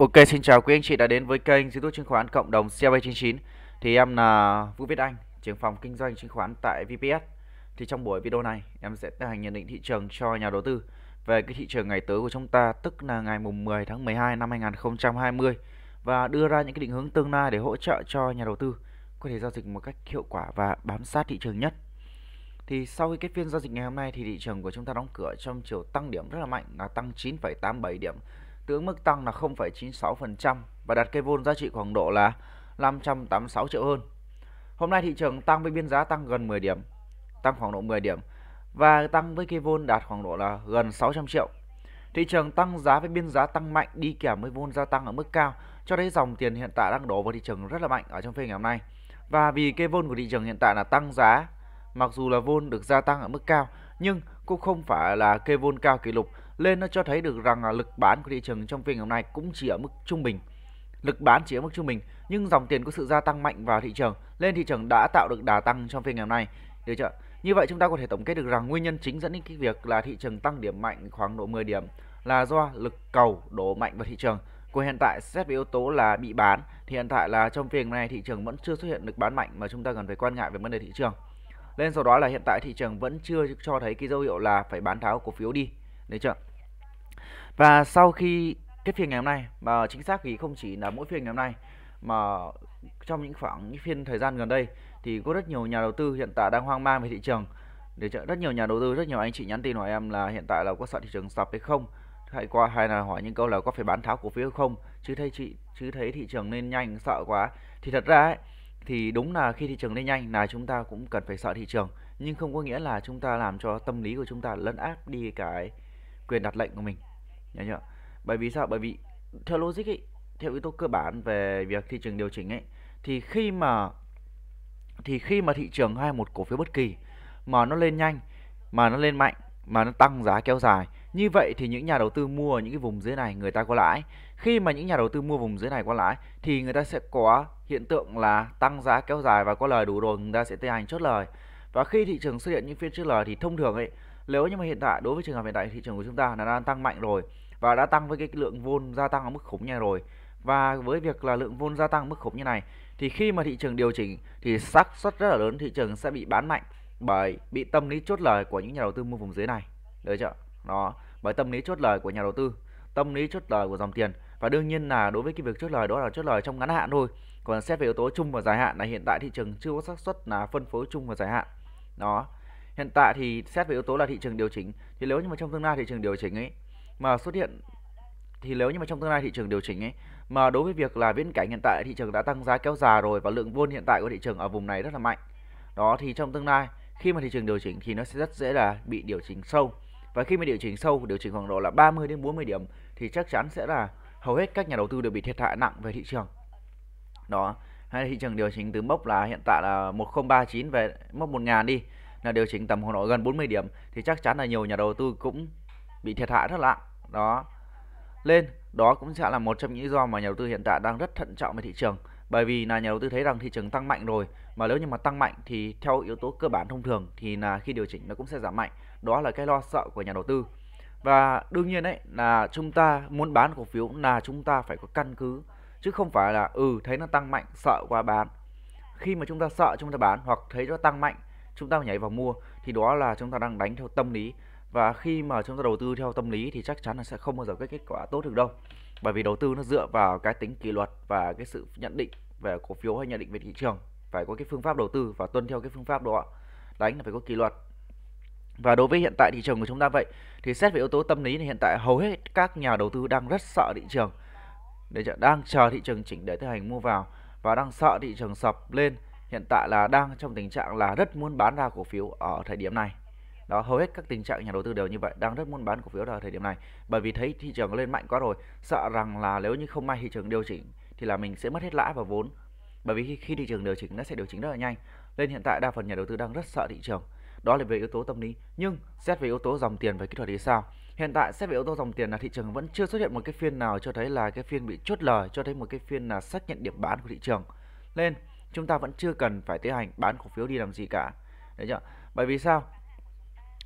Ok, xin chào quý anh chị đã đến với kênh YouTube chứng khoán cộng đồng CB99. Thì em là Vũ Viết Anh, trưởng phòng kinh doanh chứng khoán tại VPS. Thì trong buổi video này, em sẽ tiến hành nhận định thị trường cho nhà đầu tư về cái thị trường ngày tới của chúng ta, tức là ngày mùng 10 tháng 12 năm 2020 và đưa ra những cái định hướng tương lai để hỗ trợ cho nhà đầu tư có thể giao dịch một cách hiệu quả và bám sát thị trường nhất. Thì sau khi kết phiên giao dịch ngày hôm nay thì thị trường của chúng ta đóng cửa trong chiều tăng điểm rất là mạnh là tăng 9,87 điểm tướng mức tăng là 0,96% và đặt cây vôn giá trị khoảng độ là 586 triệu hơn. Hôm nay thị trường tăng với biên giá tăng gần 10 điểm, tăng khoảng độ 10 điểm và tăng với cây vôn đạt khoảng độ là gần 600 triệu. Thị trường tăng giá với biên giá tăng mạnh đi kèm với vôn gia tăng ở mức cao cho thấy dòng tiền hiện tại đang đổ vào thị trường rất là mạnh ở trong phiên ngày hôm nay. Và vì cây vôn của thị trường hiện tại là tăng giá, mặc dù là vôn được gia tăng ở mức cao nhưng cũng không phải là cây vôn cao kỷ lục lên nó cho thấy được rằng là lực bán của thị trường trong phiên ngày hôm nay cũng chỉ ở mức trung bình lực bán chỉ ở mức trung bình nhưng dòng tiền có sự gia tăng mạnh vào thị trường nên thị trường đã tạo được đà tăng trong phiên ngày hôm nay được chưa như vậy chúng ta có thể tổng kết được rằng nguyên nhân chính dẫn đến cái việc là thị trường tăng điểm mạnh khoảng độ 10 điểm là do lực cầu đổ mạnh vào thị trường của hiện tại xét về yếu tố là bị bán thì hiện tại là trong phiên này thị trường vẫn chưa xuất hiện lực bán mạnh mà chúng ta cần phải quan ngại về vấn đề thị trường lên sau đó là hiện tại thị trường vẫn chưa cho thấy cái dấu hiệu là phải bán tháo cổ phiếu đi đấy chưa và sau khi kết phiên ngày hôm nay mà chính xác thì không chỉ là mỗi phiên ngày hôm nay mà trong những khoảng những phiên thời gian gần đây thì có rất nhiều nhà đầu tư hiện tại đang hoang mang về thị trường để rất nhiều nhà đầu tư rất nhiều anh chị nhắn tin hỏi em là hiện tại là có sợ thị trường sập hay không hay qua hay là hỏi những câu là có phải bán tháo cổ phiếu không chứ thấy chị chứ thấy thị trường lên nhanh sợ quá thì thật ra ấy, thì đúng là khi thị trường lên nhanh là chúng ta cũng cần phải sợ thị trường nhưng không có nghĩa là chúng ta làm cho tâm lý của chúng ta lấn áp đi cái quyền đặt lệnh của mình nhớ dạ, nhở dạ. bởi vì sao bởi vì theo logic ấy theo yếu tố cơ bản về việc thị trường điều chỉnh ấy thì khi mà thì khi mà thị trường hay một cổ phiếu bất kỳ mà nó lên nhanh mà nó lên mạnh mà nó tăng giá kéo dài như vậy thì những nhà đầu tư mua ở những cái vùng dưới này người ta có lãi khi mà những nhà đầu tư mua vùng dưới này có lãi thì người ta sẽ có hiện tượng là tăng giá kéo dài và có lời đủ rồi người ta sẽ tiến hành chốt lời và khi thị trường xuất hiện những phiên chốt lời thì thông thường ấy nếu như mà hiện tại đối với trường hợp hiện tại thị trường của chúng ta là đang tăng mạnh rồi và đã tăng với cái lượng vốn gia tăng ở mức khủng như này rồi và với việc là lượng vốn gia tăng mức khủng như này thì khi mà thị trường điều chỉnh thì xác suất rất là lớn thị trường sẽ bị bán mạnh bởi bị tâm lý chốt lời của những nhà đầu tư mua vùng dưới này được chưa đó bởi tâm lý chốt lời của nhà đầu tư tâm lý chốt lời của dòng tiền và đương nhiên là đối với cái việc chốt lời đó là chốt lời trong ngắn hạn thôi còn xét về yếu tố chung và dài hạn là hiện tại thị trường chưa có xác suất là phân phối chung và dài hạn đó hiện tại thì xét về yếu tố là thị trường điều chỉnh thì nếu như mà trong tương lai thị trường điều chỉnh ấy mà xuất hiện thì nếu như mà trong tương lai thị trường điều chỉnh ấy mà đối với việc là viễn cảnh hiện tại thị trường đã tăng giá kéo dài rồi và lượng vốn hiện tại của thị trường ở vùng này rất là mạnh đó thì trong tương lai khi mà thị trường điều chỉnh thì nó sẽ rất dễ là bị điều chỉnh sâu và khi mà điều chỉnh sâu điều chỉnh khoảng độ là 30 đến 40 điểm thì chắc chắn sẽ là hầu hết các nhà đầu tư đều bị thiệt hại nặng về thị trường đó hay là thị trường điều chỉnh từ mốc là hiện tại là 1039 về mốc 1000 đi là điều chỉnh tầm khoảng độ gần 40 điểm thì chắc chắn là nhiều nhà đầu tư cũng bị thiệt hại rất nặng đó lên đó cũng sẽ là một trong những lý do mà nhà đầu tư hiện tại đang rất thận trọng về thị trường bởi vì là nhà đầu tư thấy rằng thị trường tăng mạnh rồi mà nếu như mà tăng mạnh thì theo yếu tố cơ bản thông thường thì là khi điều chỉnh nó cũng sẽ giảm mạnh đó là cái lo sợ của nhà đầu tư và đương nhiên đấy là chúng ta muốn bán cổ phiếu là chúng ta phải có căn cứ chứ không phải là ừ thấy nó tăng mạnh sợ quá bán khi mà chúng ta sợ chúng ta bán hoặc thấy nó tăng mạnh chúng ta nhảy vào mua thì đó là chúng ta đang đánh theo tâm lý và khi mà chúng ta đầu tư theo tâm lý thì chắc chắn là sẽ không bao giờ có kết quả tốt được đâu bởi vì đầu tư nó dựa vào cái tính kỷ luật và cái sự nhận định về cổ phiếu hay nhận định về thị trường phải có cái phương pháp đầu tư và tuân theo cái phương pháp đó đánh là phải có kỷ luật và đối với hiện tại thị trường của chúng ta vậy thì xét về yếu tố tâm lý thì hiện tại hầu hết các nhà đầu tư đang rất sợ thị trường để đang chờ thị trường chỉnh để tiến hành mua vào và đang sợ thị trường sập lên hiện tại là đang trong tình trạng là rất muốn bán ra cổ phiếu ở thời điểm này đó hầu hết các tình trạng nhà đầu tư đều như vậy đang rất muốn bán cổ phiếu ở thời điểm này bởi vì thấy thị trường lên mạnh quá rồi sợ rằng là nếu như không may thị trường điều chỉnh thì là mình sẽ mất hết lãi và vốn bởi vì khi, khi thị trường điều chỉnh nó sẽ điều chỉnh rất là nhanh nên hiện tại đa phần nhà đầu tư đang rất sợ thị trường đó là về yếu tố tâm lý nhưng xét về yếu tố dòng tiền và kỹ thuật thì sao hiện tại xét về yếu tố dòng tiền là thị trường vẫn chưa xuất hiện một cái phiên nào cho thấy là cái phiên bị chốt lời cho thấy một cái phiên là xác nhận điểm bán của thị trường nên chúng ta vẫn chưa cần phải tiến hành bán cổ phiếu đi làm gì cả đấy chưa bởi vì sao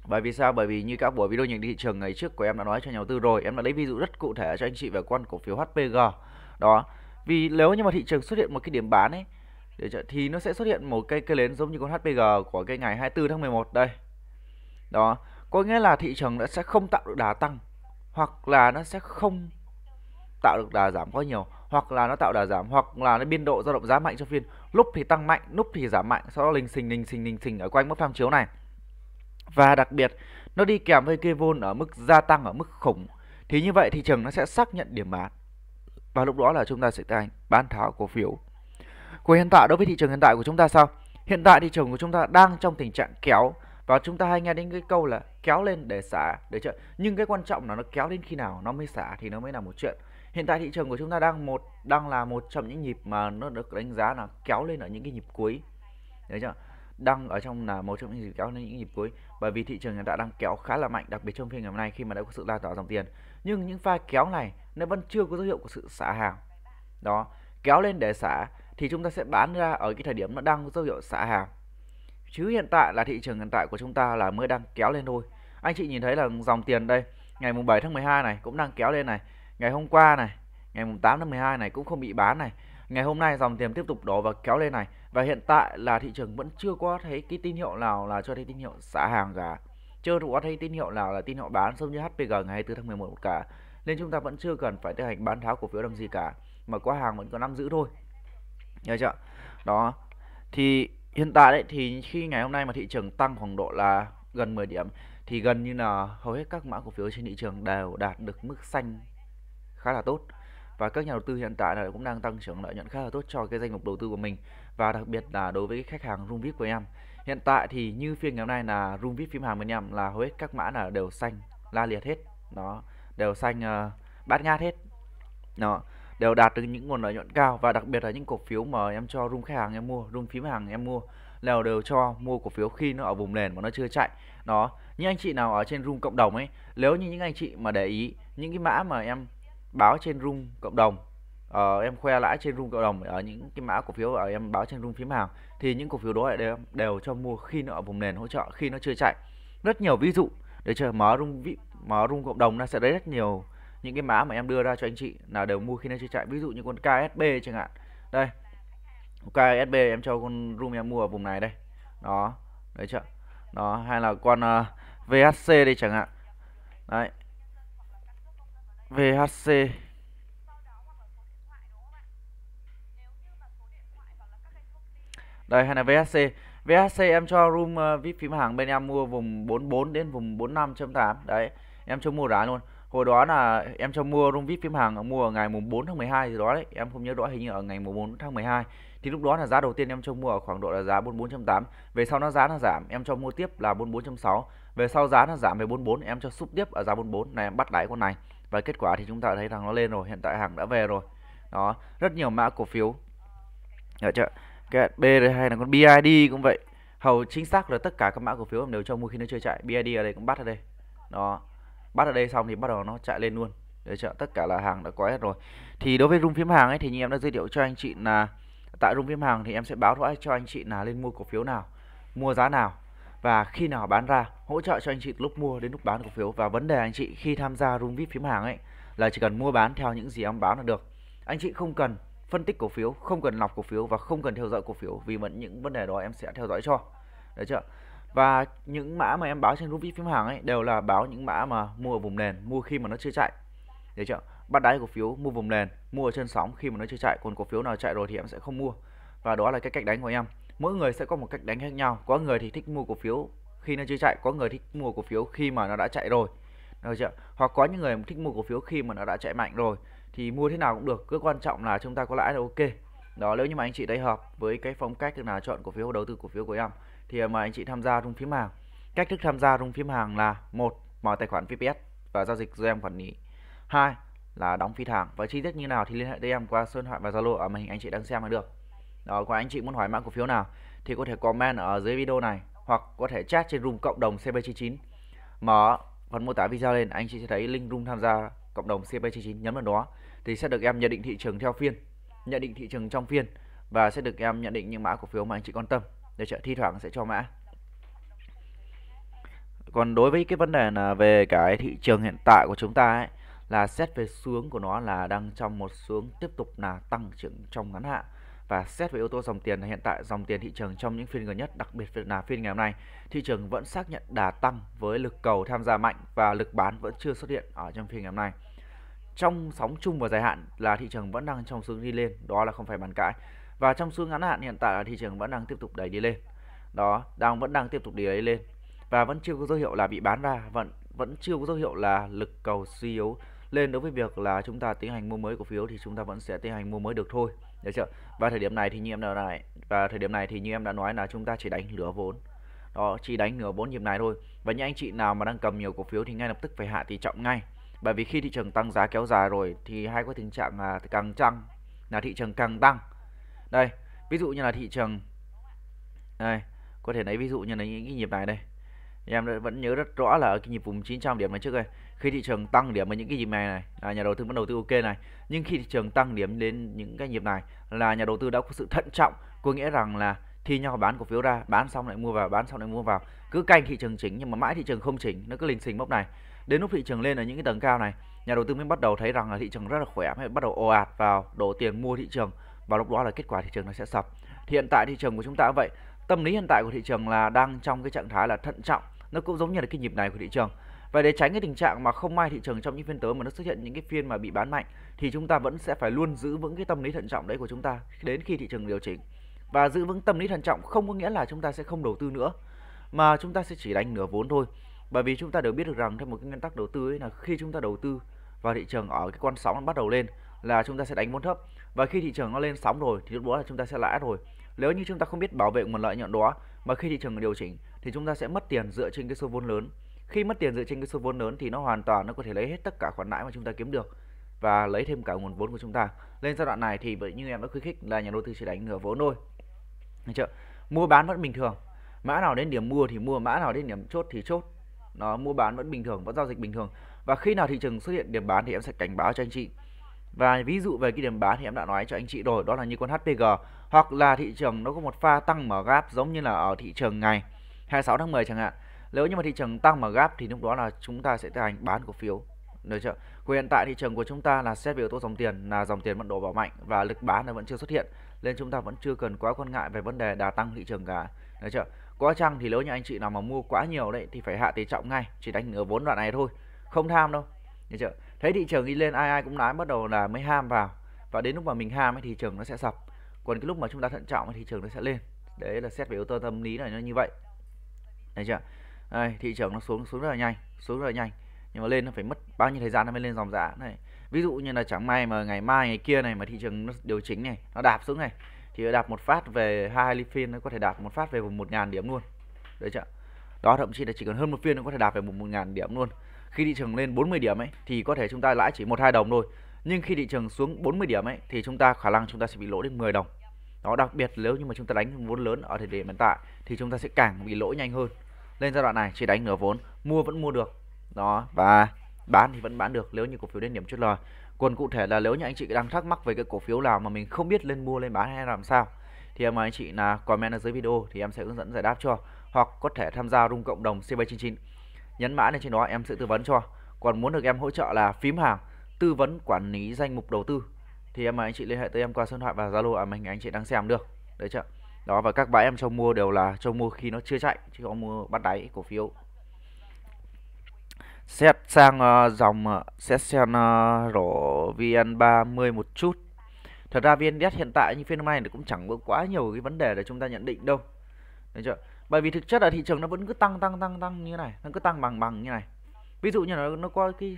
bởi vì sao bởi vì như các buổi video những thị trường ngày trước của em đã nói cho nhà đầu tư rồi em đã lấy ví dụ rất cụ thể cho anh chị về con cổ phiếu HPG đó vì nếu như mà thị trường xuất hiện một cái điểm bán ấy thì nó sẽ xuất hiện một cây cây lớn giống như con HPG của cái ngày 24 tháng 11 đây đó có nghĩa là thị trường đã sẽ không tạo được đà tăng hoặc là nó sẽ không tạo được đà giảm quá nhiều hoặc là nó tạo đà giảm hoặc là nó biên độ dao động giá mạnh cho phiên lúc thì tăng mạnh lúc thì giảm mạnh sau đó lình xình lình xình lình xình ở quanh mức tham chiếu này và đặc biệt nó đi kèm với cây vôn ở mức gia tăng ở mức khủng thì như vậy thị trường nó sẽ xác nhận điểm bán và lúc đó là chúng ta sẽ thành bán tháo cổ phiếu của hiện tại đối với thị trường hiện tại của chúng ta sao hiện tại thị trường của chúng ta đang trong tình trạng kéo và chúng ta hay nghe đến cái câu là kéo lên để xả để chợ nhưng cái quan trọng là nó kéo lên khi nào nó mới xả thì nó mới là một chuyện hiện tại thị trường của chúng ta đang một đang là một trong những nhịp mà nó được đánh giá là kéo lên ở những cái nhịp cuối đấy chưa đang ở trong là một trong những nhịp kéo lên những nhịp cuối bởi vì thị trường hiện tại đang kéo khá là mạnh đặc biệt trong phiên ngày hôm nay khi mà đã có sự lan tỏa dòng tiền nhưng những pha kéo này nó vẫn chưa có dấu hiệu của sự xả hàng đó kéo lên để xả thì chúng ta sẽ bán ra ở cái thời điểm nó đang có dấu hiệu xả hàng chứ hiện tại là thị trường hiện tại của chúng ta là mới đang kéo lên thôi anh chị nhìn thấy là dòng tiền đây ngày mùng 7 tháng 12 này cũng đang kéo lên này ngày hôm qua này ngày mùng 8 tháng 12 này cũng không bị bán này ngày hôm nay dòng tiền tiếp tục đổ và kéo lên này và hiện tại là thị trường vẫn chưa có thấy cái tín hiệu nào là cho thấy tín hiệu xả hàng cả chưa có thấy tín hiệu nào là tín hiệu bán giống như HPG ngày 24 tháng 11 cả nên chúng ta vẫn chưa cần phải tiến hành bán tháo cổ phiếu làm gì cả mà có hàng vẫn còn nắm giữ thôi nhớ chưa đó thì hiện tại đấy thì khi ngày hôm nay mà thị trường tăng khoảng độ là gần 10 điểm thì gần như là hầu hết các mã cổ phiếu trên thị trường đều đạt được mức xanh khá là tốt và các nhà đầu tư hiện tại là cũng đang tăng trưởng lợi nhuận khá là tốt cho cái danh mục đầu tư của mình và đặc biệt là đối với khách hàng room vip của em hiện tại thì như phiên ngày hôm nay là room vip phim hàng bên em là hầu hết các mã là đều xanh la liệt hết nó đều xanh uh, bát ngát hết nó đều đạt được những nguồn lợi nhuận cao và đặc biệt là những cổ phiếu mà em cho room khách hàng em mua room phím hàng em mua đều đều cho mua cổ phiếu khi nó ở vùng nền mà nó chưa chạy nó những anh chị nào ở trên room cộng đồng ấy nếu như những anh chị mà để ý những cái mã mà em báo trên room cộng đồng uh, em khoe lãi trên room cộng đồng ở những cái mã cổ phiếu ở em báo trên room phím hàng thì những cổ phiếu đó đều đều cho mua khi nó ở vùng nền hỗ trợ khi nó chưa chạy rất nhiều ví dụ để chờ mở room vip mở room cộng đồng nó sẽ đấy rất nhiều những cái mã mà em đưa ra cho anh chị là đều mua khi nó chưa chạy ví dụ như con KSB chẳng hạn đây KSB em cho con room em mua ở vùng này đây đó đấy chưa đó hay là con uh, ờ, VHC đây chẳng hạn đấy VHC Đây hay là VHC VHC em cho room ờ, VIP phím hàng bên em mua vùng 44 đến vùng 45.8 Đấy em cho mua giá luôn Hồi đó là em cho mua room VIP phím hàng mua ở ngày mùng 4 tháng 12 gì đó đấy Em không nhớ rõ hình như ở ngày mùng 4 tháng 12 Thì lúc đó là giá đầu tiên em cho mua ở khoảng độ là giá 44.8 Về sau nó giá nó giảm em cho mua tiếp là 44.6 Về sau giá nó giảm về 44 em cho súp tiếp ở giá 44 này em bắt đáy con này và kết quả thì chúng ta thấy rằng nó lên rồi hiện tại hàng đã về rồi đó rất nhiều mã cổ phiếu hiểu chưa cái B đây hay là con BID cũng vậy hầu chính xác là tất cả các mã cổ phiếu đều cho mua khi nó chưa chạy BID ở đây cũng bắt ở đây đó bắt ở đây xong thì bắt đầu nó chạy lên luôn để chợ tất cả là hàng đã có hết rồi thì đối với rung phím hàng ấy thì như em đã giới thiệu cho anh chị là tại rung phím hàng thì em sẽ báo cho anh chị là lên mua cổ phiếu nào mua giá nào và khi nào bán ra hỗ trợ cho anh chị lúc mua đến lúc bán cổ phiếu và vấn đề anh chị khi tham gia room vip phím hàng ấy là chỉ cần mua bán theo những gì em báo là được anh chị không cần phân tích cổ phiếu không cần lọc cổ phiếu và không cần theo dõi cổ phiếu vì vẫn những vấn đề đó em sẽ theo dõi cho đấy chưa và những mã mà em báo trên room vip phím hàng ấy đều là báo những mã mà mua ở vùng nền mua khi mà nó chưa chạy đấy chưa bắt đáy cổ phiếu mua vùng nền mua ở chân sóng khi mà nó chưa chạy còn cổ phiếu nào chạy rồi thì em sẽ không mua và đó là cái cách đánh của em mỗi người sẽ có một cách đánh khác nhau có người thì thích mua cổ phiếu khi nó chưa chạy có người thích mua cổ phiếu khi mà nó đã chạy rồi được chưa hoặc có những người thích mua cổ phiếu khi mà nó đã chạy mạnh rồi thì mua thế nào cũng được cứ quan trọng là chúng ta có lãi là ok đó nếu như mà anh chị đây hợp với cái phong cách là chọn cổ phiếu đầu tư cổ phiếu của em thì mà anh chị tham gia rung phím hàng cách thức tham gia rung phím hàng là một mở tài khoản VPS và giao dịch do em quản lý hai là đóng phí hàng và chi tiết như nào thì liên hệ với em qua số điện thoại và Zalo ở màn hình anh chị đang xem là được đó, ờ, có anh chị muốn hỏi mã cổ phiếu nào thì có thể comment ở dưới video này hoặc có thể chat trên room cộng đồng CP99 mở phần mô tả video lên anh chị sẽ thấy link room tham gia cộng đồng CP99 nhấn vào đó thì sẽ được em nhận định thị trường theo phiên nhận định thị trường trong phiên và sẽ được em nhận định những mã cổ phiếu mà anh chị quan tâm để trợ thi thoảng sẽ cho mã còn đối với cái vấn đề là về cái thị trường hiện tại của chúng ta ấy là xét về xuống của nó là đang trong một xuống tiếp tục là tăng trưởng trong ngắn hạn và xét về yếu tố dòng tiền hiện tại dòng tiền thị trường trong những phiên gần nhất, đặc biệt là phiên ngày hôm nay, thị trường vẫn xác nhận đà tăng với lực cầu tham gia mạnh và lực bán vẫn chưa xuất hiện ở trong phiên ngày hôm nay. Trong sóng chung và dài hạn là thị trường vẫn đang trong xu hướng đi lên, đó là không phải bàn cãi. Và trong xu hướng ngắn hạn hiện tại là thị trường vẫn đang tiếp tục đẩy đi lên. Đó, đang vẫn đang tiếp tục đẩy lên và vẫn chưa có dấu hiệu là bị bán ra, vẫn vẫn chưa có dấu hiệu là lực cầu suy yếu lên đối với việc là chúng ta tiến hành mua mới cổ phiếu thì chúng ta vẫn sẽ tiến hành mua mới được thôi được chưa và thời điểm này thì như em đã nói và thời điểm này thì như em đã nói là chúng ta chỉ đánh lửa vốn đó chỉ đánh nửa vốn nhịp này thôi và những anh chị nào mà đang cầm nhiều cổ phiếu thì ngay lập tức phải hạ tỷ trọng ngay bởi vì khi thị trường tăng giá kéo dài rồi thì hay có tình trạng là càng tăng là thị trường càng tăng đây ví dụ như là thị trường đây có thể lấy ví dụ như là những cái nhịp này đây em vẫn nhớ rất rõ là ở cái nhịp vùng 900 điểm này trước đây khi thị trường tăng điểm ở những cái nhịp này này à, nhà đầu tư vẫn đầu tư ok này nhưng khi thị trường tăng điểm đến những cái nhịp này là nhà đầu tư đã có sự thận trọng có nghĩa rằng là thi nhau bán cổ phiếu ra bán xong lại mua vào bán xong lại mua vào cứ canh thị trường chỉnh nhưng mà mãi thị trường không chỉnh nó cứ lình xình mốc này đến lúc thị trường lên ở những cái tầng cao này nhà đầu tư mới bắt đầu thấy rằng là thị trường rất là khỏe mới bắt đầu ồ ạt vào đổ tiền mua thị trường và lúc đó là kết quả thị trường nó sẽ sập hiện tại thị trường của chúng ta vậy tâm lý hiện tại của thị trường là đang trong cái trạng thái là thận trọng nó cũng giống như là cái nhịp này của thị trường và để tránh cái tình trạng mà không may thị trường trong những phiên tới mà nó xuất hiện những cái phiên mà bị bán mạnh thì chúng ta vẫn sẽ phải luôn giữ vững cái tâm lý thận trọng đấy của chúng ta đến khi thị trường điều chỉnh và giữ vững tâm lý thận trọng không có nghĩa là chúng ta sẽ không đầu tư nữa mà chúng ta sẽ chỉ đánh nửa vốn thôi bởi vì chúng ta đều biết được rằng theo một cái nguyên tắc đầu tư ấy là khi chúng ta đầu tư vào thị trường ở cái con sóng bắt đầu lên là chúng ta sẽ đánh vốn thấp và khi thị trường nó lên sóng rồi thì lúc đó là chúng ta sẽ lãi rồi nếu như chúng ta không biết bảo vệ nguồn lợi nhuận đó mà khi thị trường điều chỉnh thì chúng ta sẽ mất tiền dựa trên cái số vốn lớn. Khi mất tiền dựa trên cái số vốn lớn thì nó hoàn toàn nó có thể lấy hết tất cả khoản lãi mà chúng ta kiếm được và lấy thêm cả nguồn vốn của chúng ta. Lên giai đoạn này thì vậy như em đã khuyến khích là nhà đầu tư chỉ đánh nửa vốn thôi. Được chưa? Mua bán vẫn bình thường. Mã nào đến điểm mua thì mua, mã nào đến điểm chốt thì chốt. Nó mua bán vẫn bình thường, vẫn giao dịch bình thường. Và khi nào thị trường xuất hiện điểm bán thì em sẽ cảnh báo cho anh chị và ví dụ về cái điểm bán thì em đã nói cho anh chị rồi, đó là như con HPG hoặc là thị trường nó có một pha tăng mở gap giống như là ở thị trường ngày 26 tháng 10 chẳng hạn. Nếu như mà thị trường tăng mở gap thì lúc đó là chúng ta sẽ tiến hành bán cổ phiếu. Được chưa? Của hiện tại thị trường của chúng ta là xét về yếu tố dòng tiền là dòng tiền vẫn đổ vào mạnh và lực bán là vẫn chưa xuất hiện nên chúng ta vẫn chưa cần quá quan ngại về vấn đề đà tăng thị trường cả. Được chưa? Có chăng thì nếu như anh chị nào mà mua quá nhiều đấy thì phải hạ tỷ trọng ngay, chỉ đánh nửa vốn đoạn này thôi. Không tham đâu, Nghe chưa? Thấy thị trường đi lên ai ai cũng nói bắt đầu là mới ham vào và đến lúc mà mình ham ấy, thị trường nó sẽ sập. Còn cái lúc mà chúng ta thận trọng thì trường nó sẽ lên. Đấy là xét về yếu tố tâm lý là nó như vậy. thấy chưa? Đây, thị trường nó xuống xuống rất là nhanh, xuống rất là nhanh. Nhưng mà lên nó phải mất bao nhiêu thời gian nó mới lên dòng giá này. Ví dụ như là chẳng may mà ngày mai ngày kia này mà thị trường nó điều chỉnh này, nó đạp xuống này thì đạp một phát về hai ly phiên nó có thể đạp một phát về vùng ngàn điểm luôn. Đấy chưa? Đó thậm chí là chỉ cần hơn một phiên nó có thể đạp về vùng ngàn điểm luôn khi thị trường lên 40 điểm ấy thì có thể chúng ta lãi chỉ một hai đồng thôi nhưng khi thị trường xuống 40 điểm ấy thì chúng ta khả năng chúng ta sẽ bị lỗ đến 10 đồng đó đặc biệt nếu như mà chúng ta đánh vốn lớn ở thời điểm hiện tại thì chúng ta sẽ càng bị lỗ nhanh hơn lên giai đoạn này chỉ đánh nửa vốn mua vẫn mua được đó và bán thì vẫn bán được nếu như cổ phiếu đến điểm chốt lời còn cụ thể là nếu như anh chị đang thắc mắc về cái cổ phiếu nào mà mình không biết lên mua lên bán hay làm sao thì em mời anh chị là comment ở dưới video thì em sẽ hướng dẫn giải đáp cho hoặc có thể tham gia rung cộng đồng C799 nhấn mã lên trên đó em sẽ tư vấn cho còn muốn được em hỗ trợ là phím hàng tư vấn quản lý danh mục đầu tư thì em và anh chị liên hệ tới em qua số điện thoại và zalo à mình anh chị đang xem được đấy chưa đó và các bãi em cho mua đều là cho mua khi nó chưa chạy chứ không mua bắt đáy cổ phiếu xét sang uh, dòng ờ, xét sang uh, rổ VN30 một chút thật ra VN hiện tại như phiên hôm nay thì cũng chẳng có quá nhiều cái vấn đề để chúng ta nhận định đâu đấy chưa bởi vì thực chất là thị trường nó vẫn cứ tăng tăng tăng tăng như này nó cứ tăng bằng bằng như này ví dụ như là nó có cái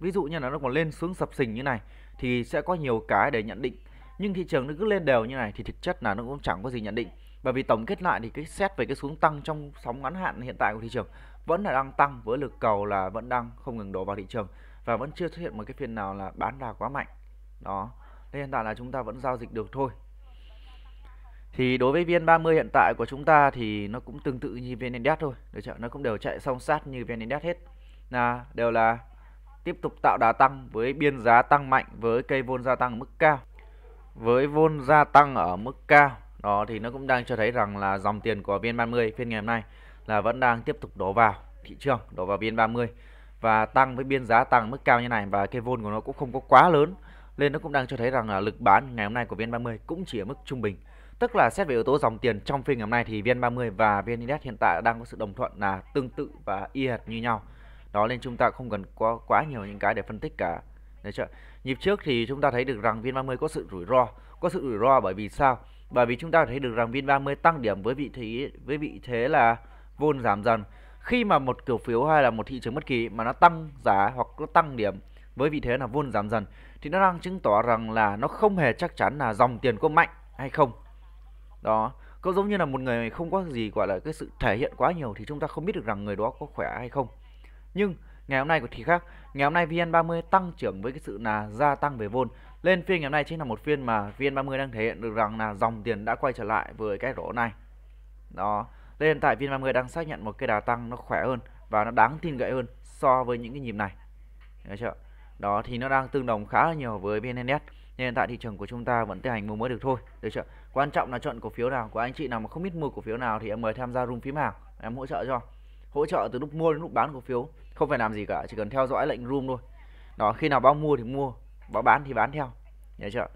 ví dụ như là nó còn lên xuống sập sình như này thì sẽ có nhiều cái để nhận định nhưng thị trường nó cứ lên đều như này thì thực chất là nó cũng chẳng có gì nhận định bởi vì tổng kết lại thì cái xét về cái xuống tăng trong sóng ngắn hạn hiện tại của thị trường vẫn là đang tăng với lực cầu là vẫn đang không ngừng đổ vào thị trường và vẫn chưa xuất hiện một cái phiên nào là bán ra quá mạnh đó nên hiện tại là chúng ta vẫn giao dịch được thôi thì đối với VN30 hiện tại của chúng ta thì nó cũng tương tự như VN Index thôi được chưa nó cũng đều chạy song sát như VN Index hết là đều là tiếp tục tạo đá tăng với biên giá tăng mạnh với cây vôn gia tăng ở mức cao với vôn gia tăng ở mức cao đó thì nó cũng đang cho thấy rằng là dòng tiền của VN30 phiên ngày hôm nay là vẫn đang tiếp tục đổ vào thị trường đổ vào VN30 và tăng với biên giá tăng mức cao như này và cây vôn của nó cũng không có quá lớn nên nó cũng đang cho thấy rằng là lực bán ngày hôm nay của VN30 cũng chỉ ở mức trung bình Tức là xét về yếu tố dòng tiền trong phiên ngày hôm nay thì VN30 và VN Index hiện tại đang có sự đồng thuận là tương tự và y hệt như nhau. Đó nên chúng ta không cần có quá nhiều những cái để phân tích cả. Đấy chưa? Nhịp trước thì chúng ta thấy được rằng VN30 có sự rủi ro, có sự rủi ro bởi vì sao? Bởi vì chúng ta thấy được rằng VN30 tăng điểm với vị thế với vị thế là vôn giảm dần. Khi mà một cổ phiếu hay là một thị trường bất kỳ mà nó tăng giá hoặc nó tăng điểm với vị thế là vôn giảm dần thì nó đang chứng tỏ rằng là nó không hề chắc chắn là dòng tiền có mạnh hay không đó có giống như là một người không có gì gọi là cái sự thể hiện quá nhiều thì chúng ta không biết được rằng người đó có khỏe hay không nhưng ngày hôm nay thì khác ngày hôm nay VN30 tăng trưởng với cái sự là gia tăng về vôn lên phiên ngày hôm nay chính là một phiên mà VN30 đang thể hiện được rằng là dòng tiền đã quay trở lại với cái rổ này đó nên hiện tại VN30 đang xác nhận một cái đà tăng nó khỏe hơn và nó đáng tin cậy hơn so với những cái nhịp này Đấy chưa? đó thì nó đang tương đồng khá là nhiều với VN Index nên hiện tại thị trường của chúng ta vẫn tiến hành mua mới được thôi được chưa quan trọng là chọn cổ phiếu nào của anh chị nào mà không biết mua cổ phiếu nào thì em mời tham gia room phím hàng em hỗ trợ cho hỗ trợ từ lúc mua đến lúc bán cổ phiếu không phải làm gì cả chỉ cần theo dõi lệnh room thôi đó khi nào báo mua thì mua báo bán thì bán theo nhớ chưa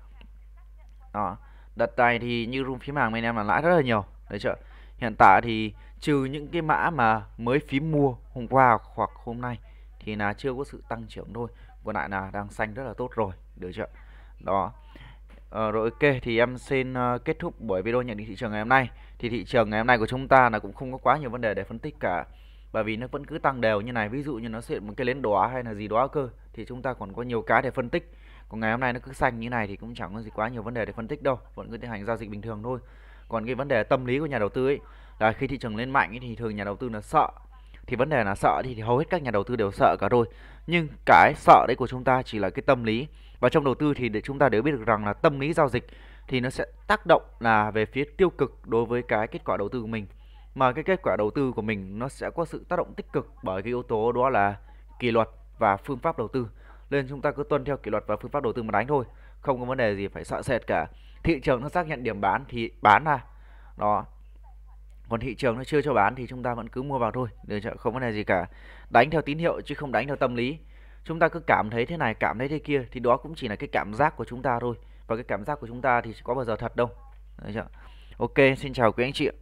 đó đặt tài thì như room phím hàng bên em là lãi rất là nhiều được chưa hiện tại thì trừ những cái mã mà mới phím mua hôm qua hoặc hôm nay thì là chưa có sự tăng trưởng thôi còn lại là đang xanh rất là tốt rồi được chưa đó à, rồi ok thì em xin uh, kết thúc buổi video nhận định thị trường ngày hôm nay thì thị trường ngày hôm nay của chúng ta là cũng không có quá nhiều vấn đề để phân tích cả bởi vì nó vẫn cứ tăng đều như này ví dụ như nó xuất hiện một cái lên đóa hay là gì đó cơ thì chúng ta còn có nhiều cái để phân tích còn ngày hôm nay nó cứ xanh như này thì cũng chẳng có gì quá nhiều vấn đề để phân tích đâu vẫn cứ tiến hành giao dịch bình thường thôi còn cái vấn đề tâm lý của nhà đầu tư ấy là khi thị trường lên mạnh ấy, thì thường nhà đầu tư là sợ thì vấn đề là sợ thì, thì hầu hết các nhà đầu tư đều sợ cả rồi nhưng cái sợ đấy của chúng ta chỉ là cái tâm lý và trong đầu tư thì để chúng ta đều biết được rằng là tâm lý giao dịch thì nó sẽ tác động là về phía tiêu cực đối với cái kết quả đầu tư của mình mà cái kết quả đầu tư của mình nó sẽ có sự tác động tích cực bởi cái yếu tố đó là kỷ luật và phương pháp đầu tư nên chúng ta cứ tuân theo kỷ luật và phương pháp đầu tư mà đánh thôi không có vấn đề gì phải sợ sệt cả thị trường nó xác nhận điểm bán thì bán ra à. đó còn thị trường nó chưa cho bán thì chúng ta vẫn cứ mua vào thôi được chưa không vấn đề gì cả đánh theo tín hiệu chứ không đánh theo tâm lý chúng ta cứ cảm thấy thế này cảm thấy thế kia thì đó cũng chỉ là cái cảm giác của chúng ta thôi và cái cảm giác của chúng ta thì có bao giờ thật đâu Đấy chưa? ok xin chào quý anh chị ạ